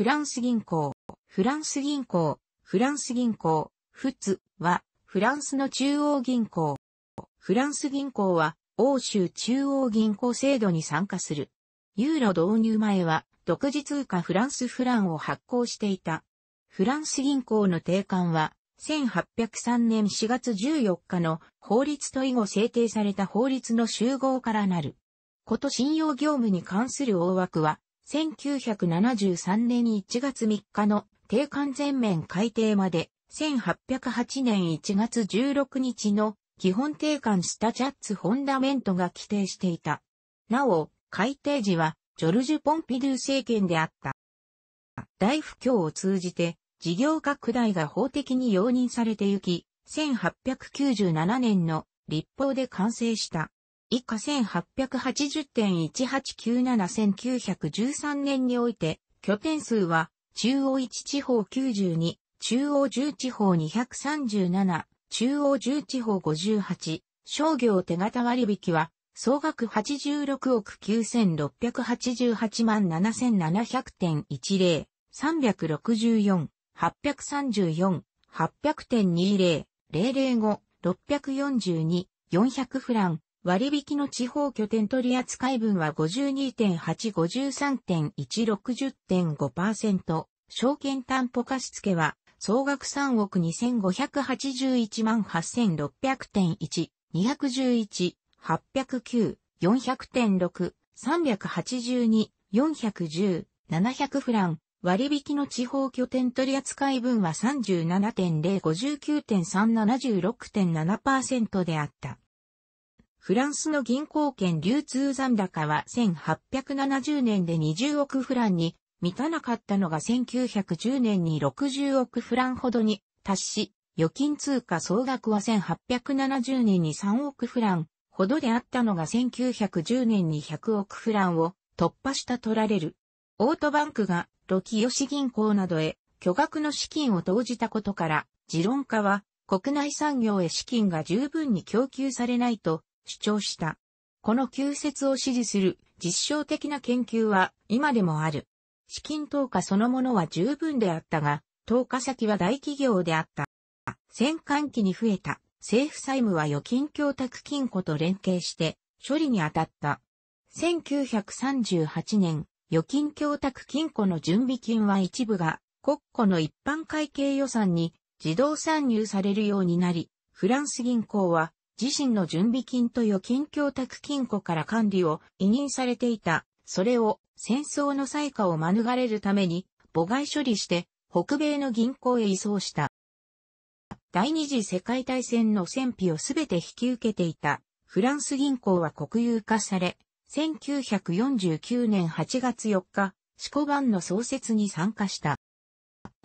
フランス銀行、フランス銀行、フランス銀行、フツは、フランスの中央銀行。フランス銀行は、欧州中央銀行制度に参加する。ユーロ導入前は、独自通貨フランスフランを発行していた。フランス銀行の定款は、1803年4月14日の法律と以後制定された法律の集合からなる。こと信用業務に関する大枠は、1973年1月3日の定款全面改定まで、1808年1月16日の基本定款したジャッツ・フォンダメントが規定していた。なお、改定時は、ジョルジュ・ポンピドゥ政権であった。大不況を通じて、事業拡大が法的に容認されてゆき、1897年の立法で完成した。以下1880.1897-1913年において、拠点数は、中央1地方92、中央10地方237、中央10地方58、商業手形割引は、総額86億9688万7700.10点、364、834、800.20点、005、642、400フラン、割引の地方拠点取扱分は52.853.160.5%、証券担保貸付は総額3億2581万8600.1、211、809、400.6、382、410、700フラン。割引の地方拠点取扱分は37.059.376.7%であった。フランスの銀行券流通残高は1870年で20億フランに満たなかったのが1910年に60億フランほどに達し、預金通貨総額は1870年に3億フランほどであったのが1910年に100億フランを突破した取られる。オートバンクがロキヨシ銀行などへ巨額の資金を投じたことから、持論家は国内産業へ資金が十分に供給されないと主張した。この旧説を支持する実証的な研究は今でもある。資金投下そのものは十分であったが、投下先は大企業であった。戦艦機に増えた政府債務は預金供託金庫と連携して処理に当たった。1938年、預金供託金庫の準備金は一部が国庫の一般会計予算に自動参入されるようになり、フランス銀行は自身の準備金と預金供託金庫から管理を委任されていた。それを戦争の災禍を免れるために母外処理して北米の銀行へ移送した。第二次世界大戦の戦費をすべて引き受けていたフランス銀行は国有化され、1949年8月4日、シコバンの創設に参加した。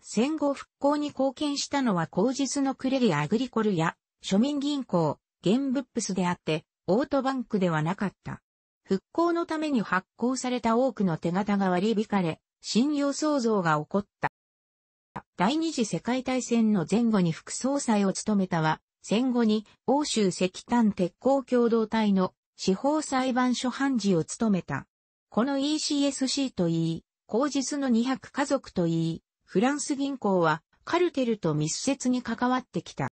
戦後復興に貢献したのは口実のクレリアグリコルや庶民銀行、ゲブップスであって、オートバンクではなかった。復興のために発行された多くの手形が割り引かれ、信用創造が起こった。第二次世界大戦の前後に副総裁を務めたは、戦後に欧州石炭鉄鋼共同体の司法裁判所判事を務めた。この ECSC といい、口実の200家族といい、フランス銀行はカルテルと密接に関わってきた。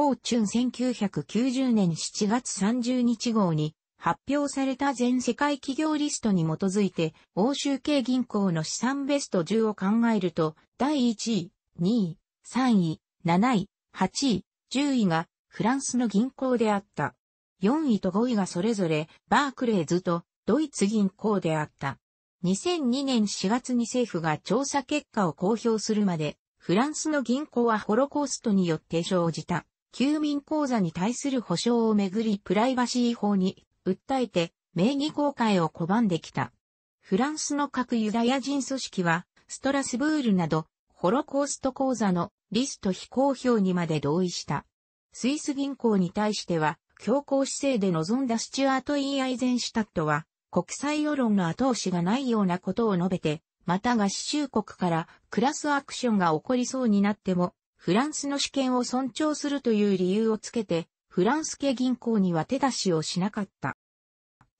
フ中1990年7月30日号に発表された全世界企業リストに基づいて欧州系銀行の資産ベスト10を考えると第1位、2位、3位、7位、8位、10位がフランスの銀行であった。4位と5位がそれぞれバークレーズとドイツ銀行であった。2002年4月に政府が調査結果を公表するまでフランスの銀行はホロコーストによって生じた休眠口座に対する保障をめぐりプライバシー法に訴えて名義公開を拒んできた。フランスの各ユダヤ人組織は、ストラスブールなど、ホロコースト口座のリスト非公表にまで同意した。スイス銀行に対しては、強硬姿勢で臨んだスチュアート・イー・アイゼンシュタットは、国際世論の後押しがないようなことを述べて、また合衆国からクラスアクションが起こりそうになっても、フランスの主権を尊重するという理由をつけて、フランス系銀行には手出しをしなかった。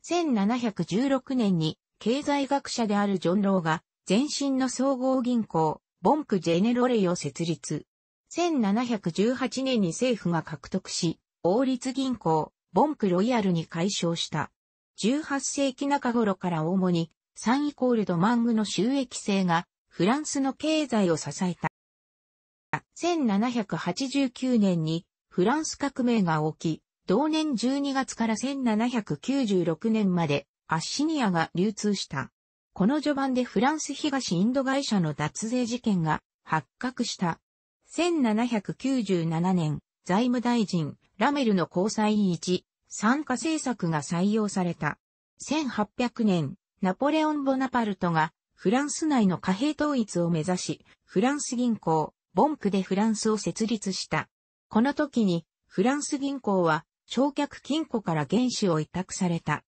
1716年に経済学者であるジョン・ローが前身の総合銀行、ボンク・ジェネロレイを設立。1718年に政府が獲得し、王立銀行、ボンク・ロイヤルに改称した。18世紀中頃から主に、サンイコールドマングの収益性がフランスの経済を支えた。1789年にフランス革命が起き、同年12月から1796年までアッシニアが流通した。この序盤でフランス東インド会社の脱税事件が発覚した。1797年、財務大臣、ラメルの交際1、参加政策が採用された。1800年、ナポレオン・ボナパルトがフランス内の貨幣統一を目指し、フランス銀行、ボンクでフランスを設立した。この時に、フランス銀行は、償却金庫から原資を委託された。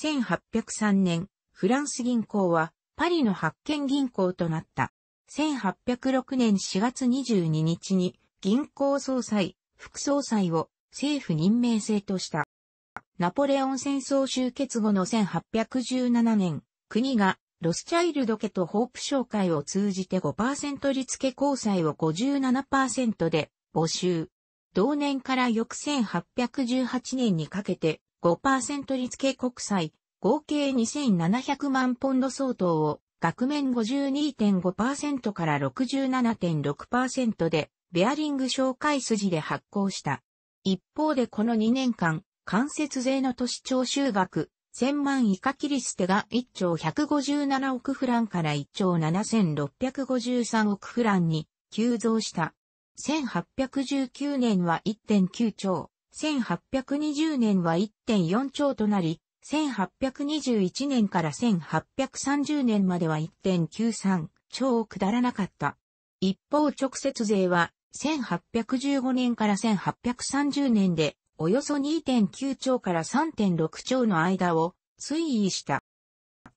1803年、フランス銀行は、パリの発見銀行となった。1806年4月22日に、銀行総裁、副総裁を政府任命制とした。ナポレオン戦争終結後の1817年、国がロスチャイルド家とホープ商会を通じて5%利付け交際を57%で募集。同年から翌1818年にかけて5%利付け国債、合計2700万ポンド相当を額面52.5%から67.6%でベアリング紹介筋で発行した。一方でこの2年間、間接税の都市徴収額1000万以下キリステが1兆157億フランから1兆7653億フランに急増した。1819年は1.9兆、1820年は1.4兆となり、1821年から1830年までは1.93兆を下らなかった。一方直接税は1815年から1830年でおよそ2.9兆から3.6兆の間を推移した。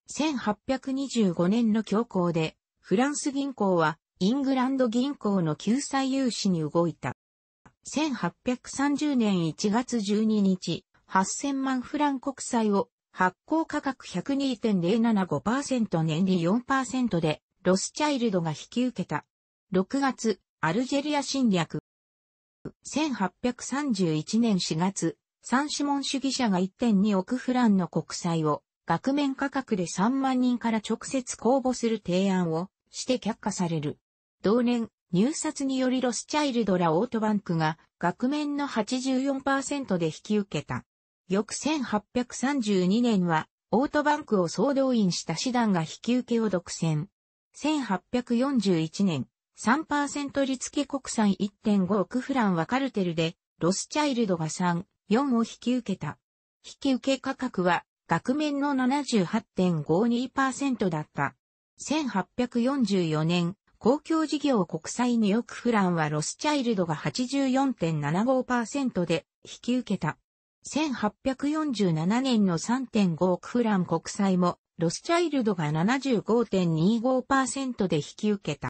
1825年の恐慌で、フランス銀行はイングランド銀行の救済融資に動いた。1830年1月12日、8000万フラン国債を発行価格102.075%年利4%でロスチャイルドが引き受けた。6月、アルジェリア侵略。1831年4月、三指紋主義者が1.2億フランの国債を額面価格で3万人から直接公募する提案をして却下される。同年、入札によりロスチャイルドラオートバンクが額面の84%で引き受けた。翌1832年はオートバンクを総動員した師団が引き受けを独占。1841年、3%利付国債1.5億フランはカルテルで、ロスチャイルドが3、4を引き受けた。引き受け価格は、額面の78.52%だった。1844年、公共事業国債2億フランはロスチャイルドが84.75%で引き受けた。1847年の3.5億フラン国債もロスチャイルドが75.25%で引き受けた。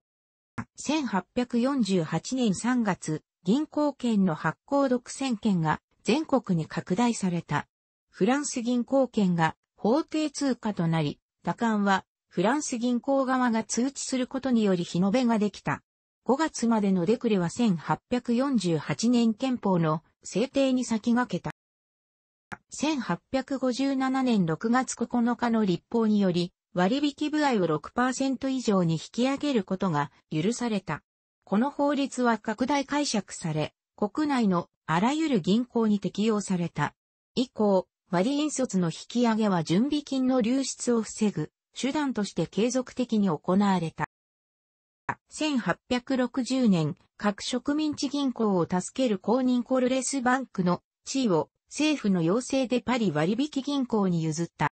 1848年3月、銀行券の発行独占権が全国に拡大された。フランス銀行券が法定通貨となり、打艦はフランス銀行側が通知することにより日延べができた。5月までのデクレは1848年憲法の制定に先駆けた。1857年6月9日の立法により、割引部合を6%以上に引き上げることが許された。この法律は拡大解釈され、国内のあらゆる銀行に適用された。以降、割引卒の引き上げは準備金の流出を防ぐ手段として継続的に行われた。1860年、各植民地銀行を助ける公認コルレスバンクの地位を政府の要請でパリ割引銀行に譲った。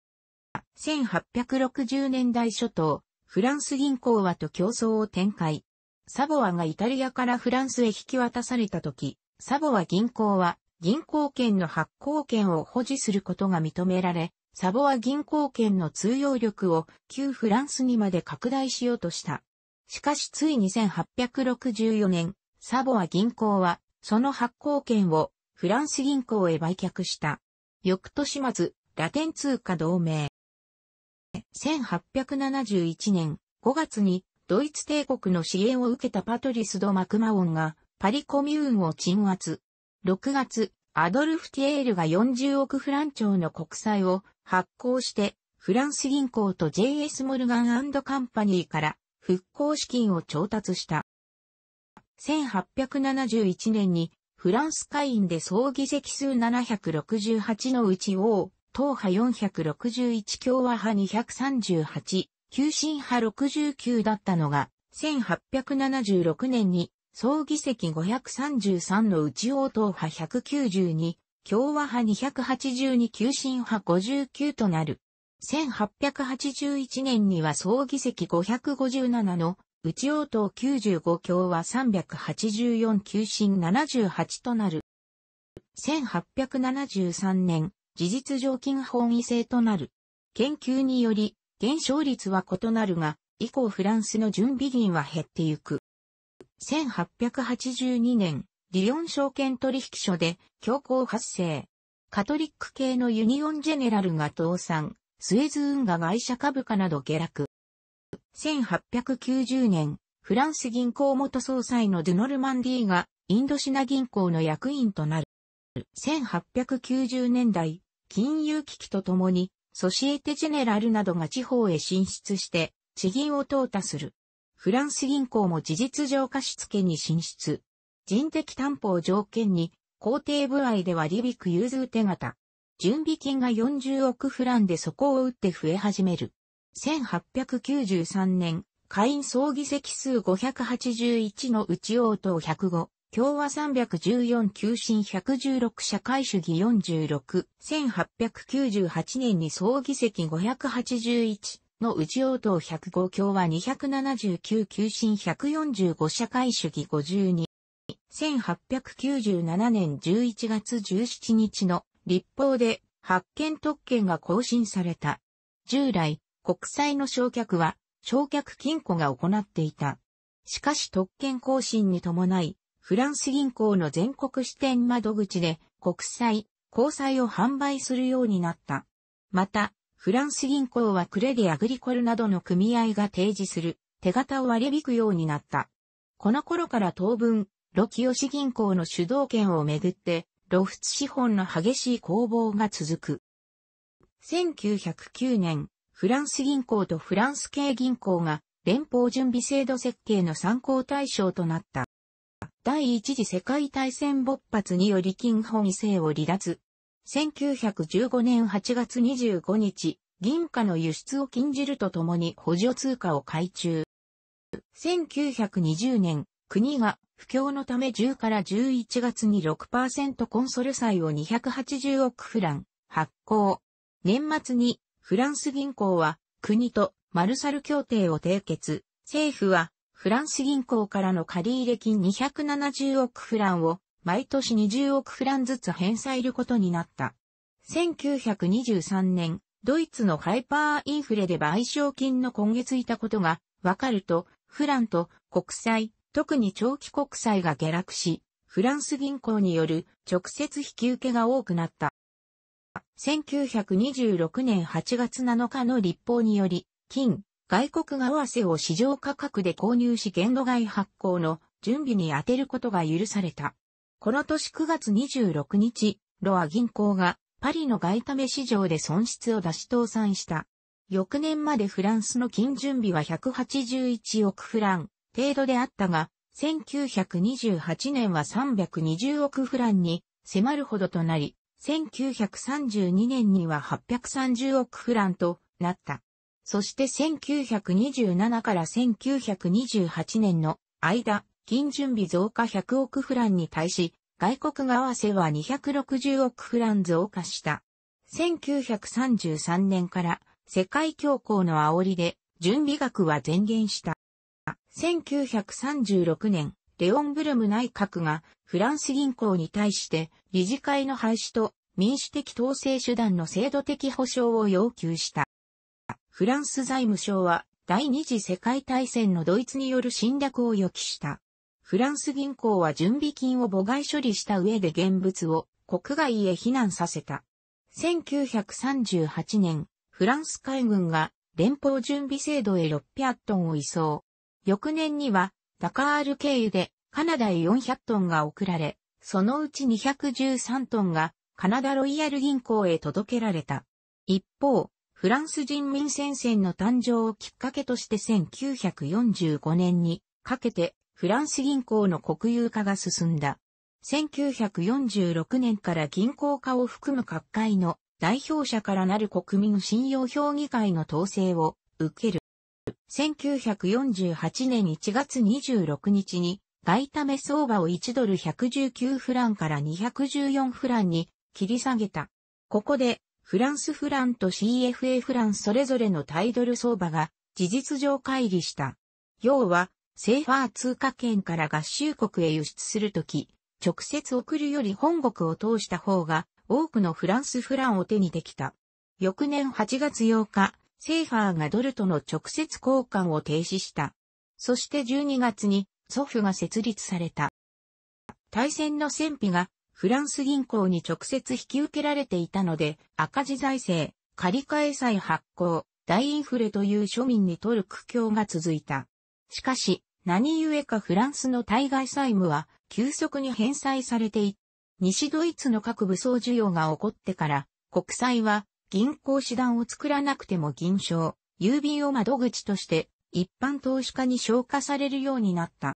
1860年代初頭、フランス銀行はと競争を展開。サボアがイタリアからフランスへ引き渡された時、サボア銀行は銀行券の発行権を保持することが認められ、サボア銀行券の通用力を旧フランスにまで拡大しようとした。しかしついに8 6 4年、サボア銀行はその発行権をフランス銀行へ売却した。翌年末、ラテン通貨同盟、1871年5月にドイツ帝国の支援を受けたパトリス・ド・マクマオンがパリコミューンを鎮圧。6月、アドルフ・ティエールが40億フラン超の国債を発行して、フランス銀行と JS モルガンカンパニーから復興資金を調達した。1871年にフランス会員で総議席数768のうち王、党派461共和派238、急進派69だったのが、1876年に総議席533の内王党派192、共和派282急進派59となる。1881年には総議席557の、内王党95共和384急進78となる。1873年、事実上近本位制となる。研究により、減少率は異なるが、以降フランスの準備銀は減ってゆく。1882年、リヨン証券取引所で、強行発生。カトリック系のユニオンジェネラルが倒産、スエズ運河会社株価など下落。1890年、フランス銀行元総裁のドゥノルマンディがインドシナ銀行の役員となる。1890年代、金融危機とともに、ソシエテジェネラルなどが地方へ進出して、地銀を淘汰する。フランス銀行も事実上貸付に進出。人的担保を条件に、工程部合ではビ引融通手形。準備金が40億フランで底を打って増え始める。1893年、会員総議席数581のうち応答105、共和314急進116社会主義46、1898年に総議席581の内応答105共和279急進145社会主義52、1897年11月17日の立法で発見特権が更新された。従来、国債の償却は、償却金庫が行っていた。しかし特権更新に伴い、フランス銀行の全国支店窓口で国債、公債を販売するようになった。また、フランス銀行はクレディアグリコルなどの組合が提示する手形を割り引くようになった。この頃から当分、ロキヨシ銀行の主導権をめぐって、露出資本の激しい攻防が続く。1909年、フランス銀行とフランス系銀行が連邦準備制度設計の参考対象となった。第一次世界大戦勃発により金本性を離脱。1915年8月25日、銀貨の輸出を禁じるとともに補助通貨を改中。1920年、国が不況のため10から11月に6%コンソル債を280億フラン発行。年末にフランス銀行は国とマルサル協定を締結。政府はフランス銀行からの借入金270億フランを毎年20億フランずつ返済することになった。1923年、ドイツのハイパーインフレで賠償金の今月いたことがわかると、フランと国債、特に長期国債が下落し、フランス銀行による直接引き受けが多くなった。1926年8月7日の立法により、金、外国がアセを市場価格で購入し限度外発行の準備に充てることが許された。この年9月26日、ロア銀行がパリの外為市場で損失を出し倒産した。翌年までフランスの金準備は181億フラン程度であったが、1928年は320億フランに迫るほどとなり、1932年には830億フランとなった。そして1927から1928年の間、金準備増加100億フランに対し、外国合わせは260億フラン増加した。1933年から世界恐慌の煽りで準備額は前減した。1936年、レオンブルム内閣がフランス銀行に対して理事会の廃止と民主的統制手段の制度的保障を要求した。フランス財務省は第二次世界大戦のドイツによる侵略を予期した。フランス銀行は準備金を母外処理した上で現物を国外へ避難させた。1938年、フランス海軍が連邦準備制度へ600トンを移送。翌年には、ダカール経由でカナダへ400トンが送られ、そのうち213トンがカナダロイヤル銀行へ届けられた。一方、フランス人民戦線の誕生をきっかけとして1945年にかけてフランス銀行の国有化が進んだ。1946年から銀行化を含む各界の代表者からなる国民信用評議会の統制を受ける。1948年1月26日に外為相場を1ドル119フランから214フランに切り下げた。ここでフランスフランと CFA フランそれぞれのタイドル相場が事実上乖離した。要は、セーファー通貨圏から合衆国へ輸出するとき、直接送るより本国を通した方が多くのフランスフランを手にできた。翌年8月8日、セーファーがドルとの直接交換を停止した。そして12月に祖父が設立された。対戦の戦費がフランス銀行に直接引き受けられていたので、赤字財政、借り換え債発行、大インフレという庶民にとる苦境が続いた。しかし、何故かフランスの対外債務は急速に返済されてい、西ドイツの各武装需要が起こってから、国債は銀行手段を作らなくても銀賞、郵便を窓口として一般投資家に消化されるようになった。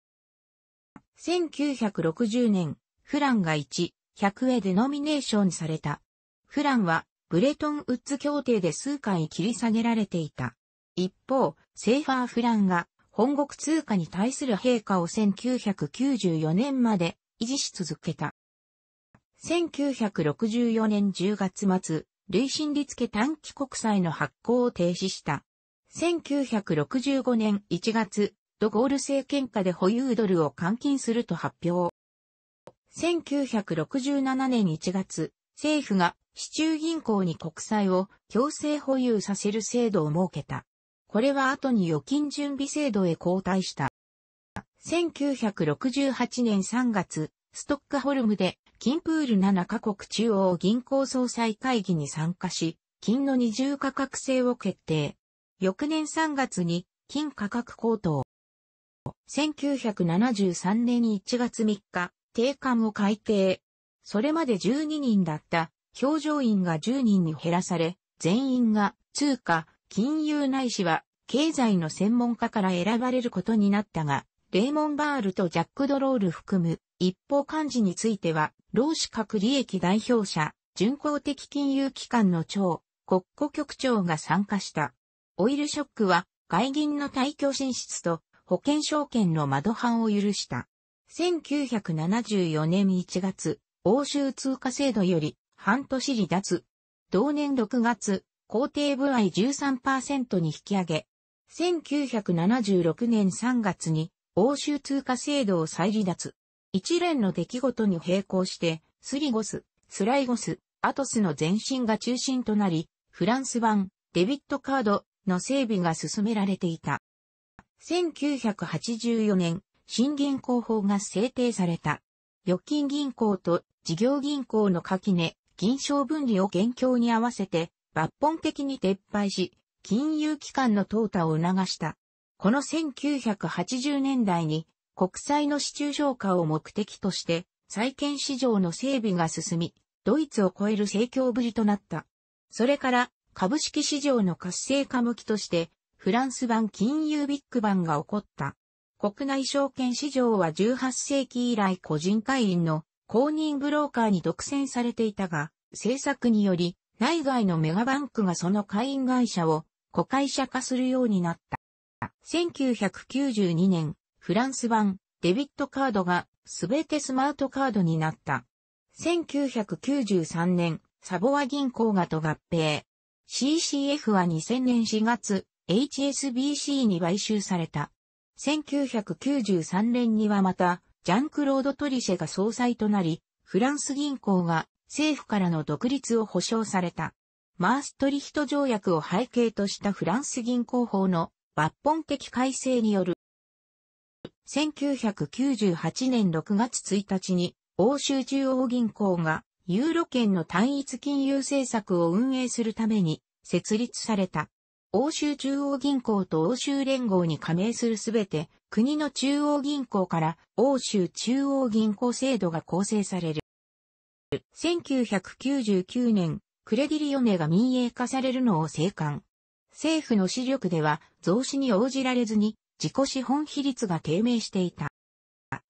1960年、フランが1、100へデノミネーションされた。フランは、ブレトンウッズ協定で数回切り下げられていた。一方、セーファーフランが、本国通貨に対する陛下を1994年まで維持し続けた。1964年10月末、累進率家短期国債の発行を停止した。1965年1月、ドゴール政権下で保有ドルを換金すると発表。1967年1月、政府が市中銀行に国債を強制保有させる制度を設けた。これは後に預金準備制度へ交代した。1968年3月、ストックホルムで、金プール7カ国中央銀行総裁会議に参加し、金の二重価格制を決定。翌年3月に、金価格高騰。1973年1月3日、定款を改定。それまで12人だった表情員が10人に減らされ、全員が通貨、金融内いしは経済の専門家から選ばれることになったが、レーモン・バールとジャック・ドロール含む一方幹事については、労使各利益代表者、巡航的金融機関の長、国庫局長が参加した。オイルショックは外銀の退去進出と保険証券の窓版を許した。1974年1月、欧州通貨制度より半年離脱。同年6月、工程部合13%に引き上げ、1976年3月に欧州通貨制度を再離脱。一連の出来事に並行して、スリゴス、スライゴス、アトスの前身が中心となり、フランス版デビットカードの整備が進められていた。1984年新銀行法が制定された。預金銀行と事業銀行の垣根、銀賞分離を現況に合わせて抜本的に撤廃し、金融機関の淘汰を促した。この1980年代に国債の市中消化を目的として債券市場の整備が進み、ドイツを超える盛況ぶりとなった。それから株式市場の活性化向きとしてフランス版金融ビッグバンが起こった。国内証券市場は18世紀以来個人会員の公認ブローカーに独占されていたが、政策により内外のメガバンクがその会員会社を子会社化するようになった。1992年、フランス版デビットカードがすべてスマートカードになった。1993年、サボア銀行がと合併。CCF は2000年4月、HSBC に買収された。1993年にはまた、ジャンクロード・トリシェが総裁となり、フランス銀行が政府からの独立を保障された。マーストリヒト条約を背景としたフランス銀行法の抜本的改正による。1998年6月1日に欧州中央銀行がユーロ圏の単一金融政策を運営するために設立された。欧州中央銀行と欧州連合に加盟するすべて国の中央銀行から欧州中央銀行制度が構成される。1999年、クレディリオネが民営化されるのを生還。政府の資力では増資に応じられずに自己資本比率が低迷していた。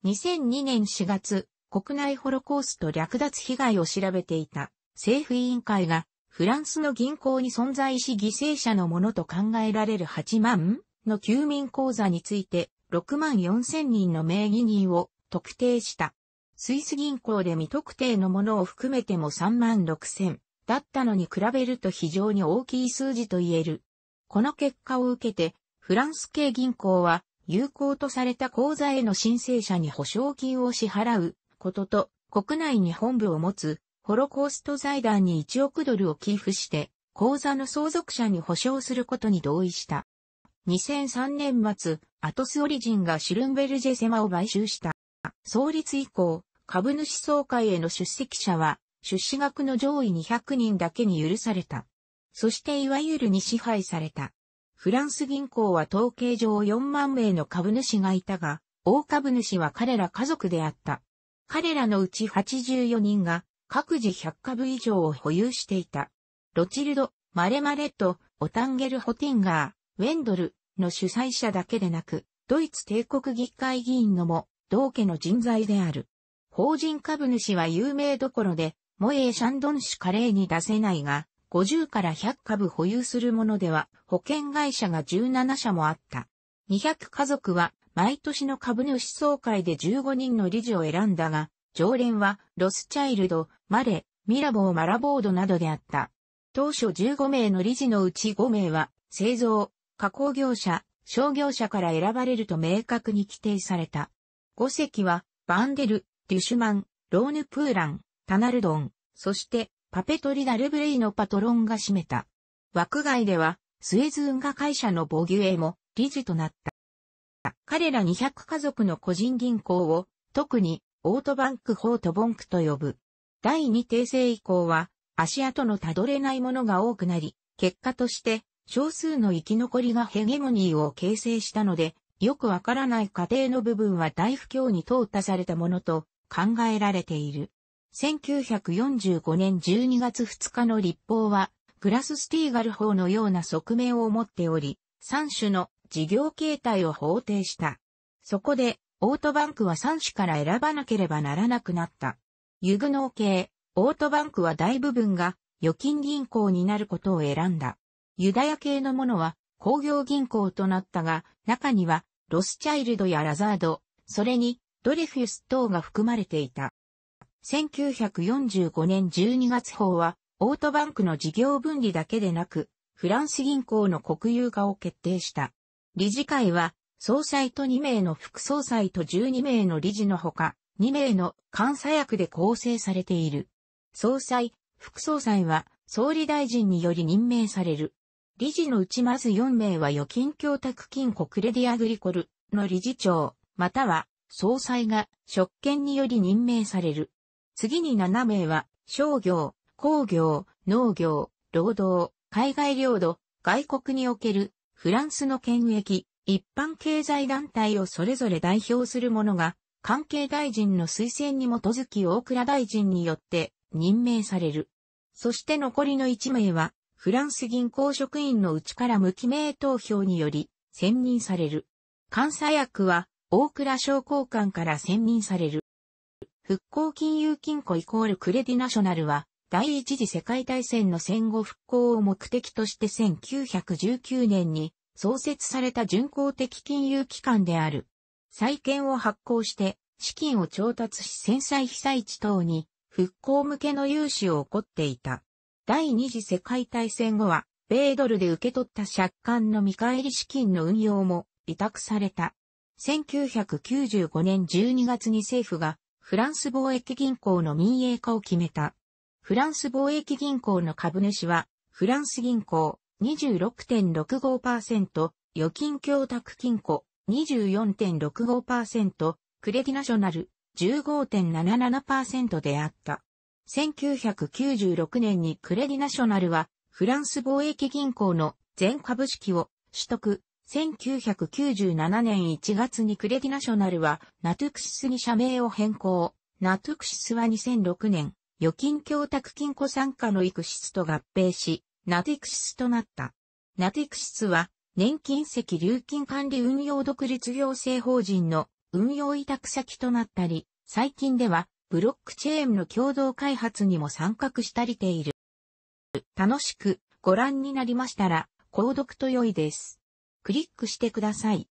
2002年4月、国内ホロコースト略奪被害を調べていた政府委員会がフランスの銀行に存在し犠牲者のものと考えられる8万の休眠口座について6万4千人の名義人を特定した。スイス銀行で未特定のものを含めても3万6千だったのに比べると非常に大きい数字と言える。この結果を受けて、フランス系銀行は有効とされた口座への申請者に保証金を支払うことと、国内に本部を持つホロコースト財団に1億ドルを寄付して、口座の相続者に保証することに同意した。2003年末、アトスオリジンがシュルンベルジェセマを買収した。創立以降、株主総会への出席者は、出資額の上位200人だけに許された。そしていわゆるに支配された。フランス銀行は統計上4万名の株主がいたが、大株主は彼ら家族であった。彼らのうち84人が各自100株以上を保有していた。ロチルド、マレマレット、オタンゲル・ホティンガー、ウェンドルの主催者だけでなく、ドイツ帝国議会議員のも、同家の人材である。法人株主は有名どころで、モエー・シャンドン氏カレーに出せないが、50から100株保有するものでは、保険会社が17社もあった。200家族は、毎年の株主総会で15人の理事を選んだが、常連は、ロスチャイルド、マレ、ミラボー・マラボードなどであった。当初15名の理事のうち5名は、製造、加工業者、商業者から選ばれると明確に規定された。5席は、バンデル、デュシュマン、ローヌ・プーラン、タナルドン、そして、パペトリ・ダルブレイのパトロンが占めた。枠外では、スエズ運河会社のボギュエも理事となった。彼ら200家族の個人銀行を、特にオートバンク法とボンクと呼ぶ。第二訂正以降は、足跡のたどれないものが多くなり、結果として、少数の生き残りがヘゲモニーを形成したので、よくわからない過程の部分は大不況に淘汰されたものと考えられている。1945年12月2日の立法は、グラススティーガル法のような側面を持っており、3種の事業形態を法定した。そこで、オートバンクは3種から選ばなければならなくなった。ユグノー系、オートバンクは大部分が預金銀行になることを選んだ。ユダヤ系のものは工業銀行となったが、中にはロスチャイルドやラザード、それにドレフィス等が含まれていた。1945年12月法は、オートバンクの事業分離だけでなく、フランス銀行の国有化を決定した。理事会は、総裁と2名の副総裁と12名の理事のほか、2名の監査役で構成されている。総裁、副総裁は総理大臣により任命される。理事のうちまず4名は預金供託金庫クレディアグリコルの理事長、または総裁が職権により任命される。次に7名は商業、工業、農業、労働、海外領土、外国におけるフランスの権益、一般経済団体をそれぞれ代表する者が、関係大臣の推薦に基づき大倉大臣によって任命される。そして残りの1名は、フランス銀行職員のうちから無記名投票により、選任される。監査役は、大倉商工官から選任される。復興金融金庫イコールクレディナショナルは、第一次世界大戦の戦後復興を目的として1919年に創設された巡航的金融機関である。債券を発行して、資金を調達し戦災被災地等に復興向けの融資を起こっていた。第二次世界大戦後は、米ドルで受け取った借款の見返り資金の運用も委託された。1995年12月に政府がフランス貿易銀行の民営化を決めた。フランス貿易銀行の株主はフランス銀行26.65%、預金供託金庫24.65%、クレディナショナル15.77%であった。1996年にクレディナショナルはフランス貿易銀行の全株式を取得。1997年1月にクレディナショナルはナトゥクシスに社名を変更。ナトゥクシスは2006年、預金供託金庫参加のイクシスと合併し、ナティクシスとなった。ナティクシスは、年金石流金管理運用独立行政法人の運用委託先となったり、最近では、ブロックチェーンの共同開発にも参画したりている。楽しくご覧になりましたら、購読と良いです。クリックしてください。